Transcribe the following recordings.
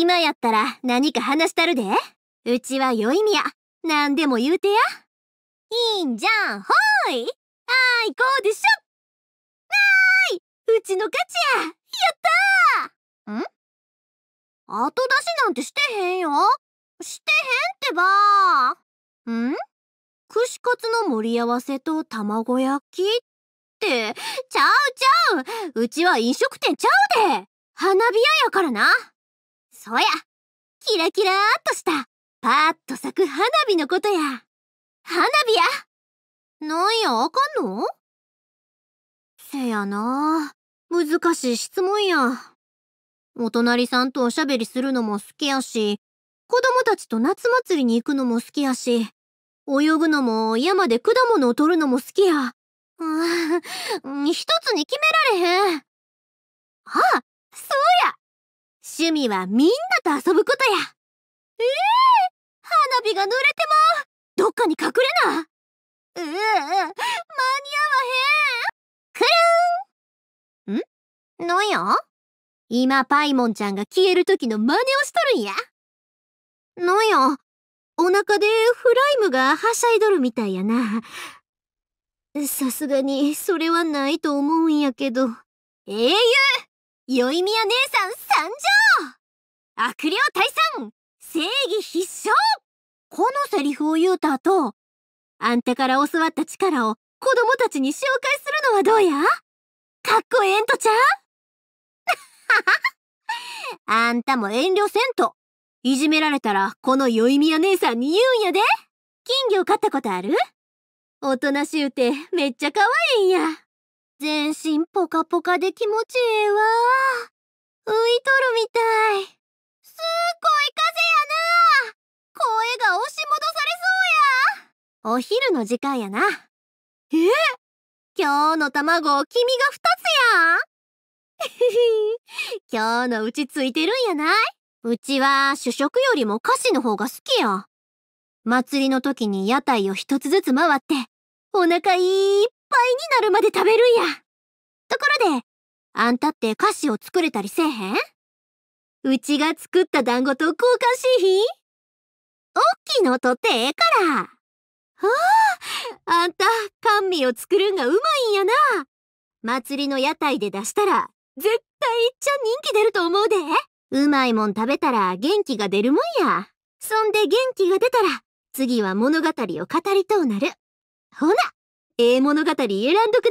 今やったら何か話したるで。うちは良いみ何でも言うてや。いいんじゃん、ほい。あいこうでしょ。なーい。うちの勝ちや。やったー。ん後出しなんてしてへんよ。してへんってばー。ん串カツの盛り合わせと卵焼きって、ちゃうちゃう。うちは飲食店ちゃうで。花火屋やからな。そや、キラキラーっとした、パーッと咲く花火のことや。花火やなんや、あかんのせやな難しい質問や。お隣さんとおしゃべりするのも好きやし、子供たちと夏祭りに行くのも好きやし、泳ぐのも山で果物を取るのも好きや。うん、一つに決められへん。あ、そうや趣味はみんなと遊ぶことやええー、花火が濡れてまうどっかに隠れなうう間に合わへんくるんんなや今パイモンちゃんが消える時の真似をしとるんやのよ。やお腹でフライムがはしゃいどるみたいやなさすがにそれはないと思うんやけど英雄よいみや姉さん参上悪霊退散正義必勝このセリフを言うた後、あんたから教わった力を子供たちに紹介するのはどうやかっこええんとちゃは。あんたも遠慮せんと。いじめられたらこのよいみや姉さんに言うんやで。金魚飼ったことあるおとなしゅうてめっちゃ可愛いんや。全身ポカポカで気持ちええわ浮いとるみたいすっごい風やな声が押し戻されそうやお昼の時間やなえ今日の卵君が2つやん 今日のうちついてるんやないうちは主食よりも菓子の方が好きや祭りの時に屋台を一つずつ回ってお腹いっぱいになるまで食べるんや。ところで、あんたって菓子を作れたりせえへんうちが作った団子と交換しひんおっきいのとってええから。はあ、あんた、甘味を作るんがうまいんやな。祭りの屋台で出したら、絶対いっちゃ人気出ると思うで。うまいもん食べたら元気が出るもんや。そんで元気が出たら、次は物語を語りとうなる。ほなええ物語選んどく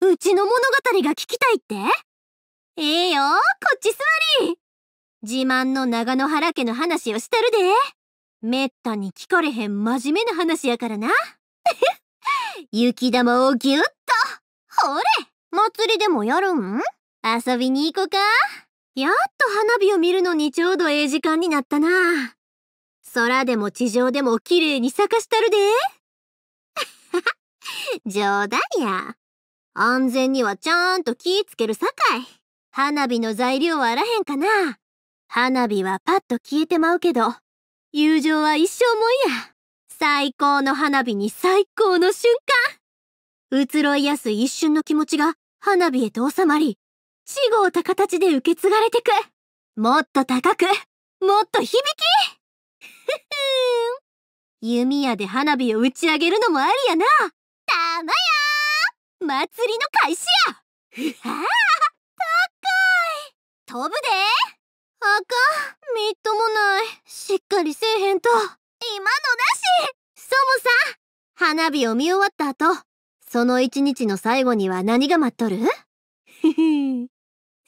なうちの物語が聞きたいってええよ、こっち座り自慢の長野原家の話をしたるで。めったに聞かれへん真面目な話やからな。雪玉をぎゅっと。ほれ祭りでもやるん遊びに行こか。やっと花火を見るのにちょうどええ時間になったな。空でも地上でも綺麗に咲かしたるで。冗談や。安全にはちゃんと気ぃつけるさかい。花火の材料はあらへんかな。花火はパッと消えてまうけど、友情は一生もんや。最高の花火に最高の瞬間。移ろいやすい一瞬の気持ちが花火へと収まり、死後た形で受け継がれてく。もっと高く、もっと響きふふ弓矢で花火を打ち上げるのもありやな。まや祭りの開始やうは高い飛ぶであみっともないしっかりせえへんと今のなしそもさ花火を見終わった後その一日の最後には何が待っとる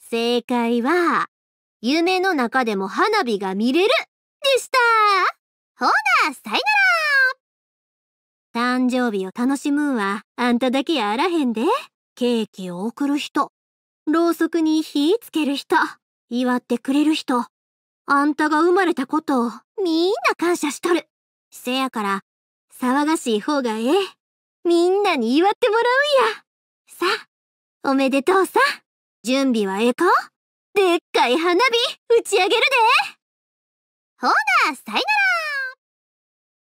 正解は夢の中でも花火が見れるでしたほなさいなら誕生日を楽しむんはあんただけやあらへんで。ケーキを送る人、ろうそくに火つける人、祝ってくれる人、あんたが生まれたことをみんな感謝しとる。せやから、騒がしい方がええ。みんなに祝ってもらうんや。さおめでとうさ。準備はええかでっかい花火打ち上げるでほな、さいなら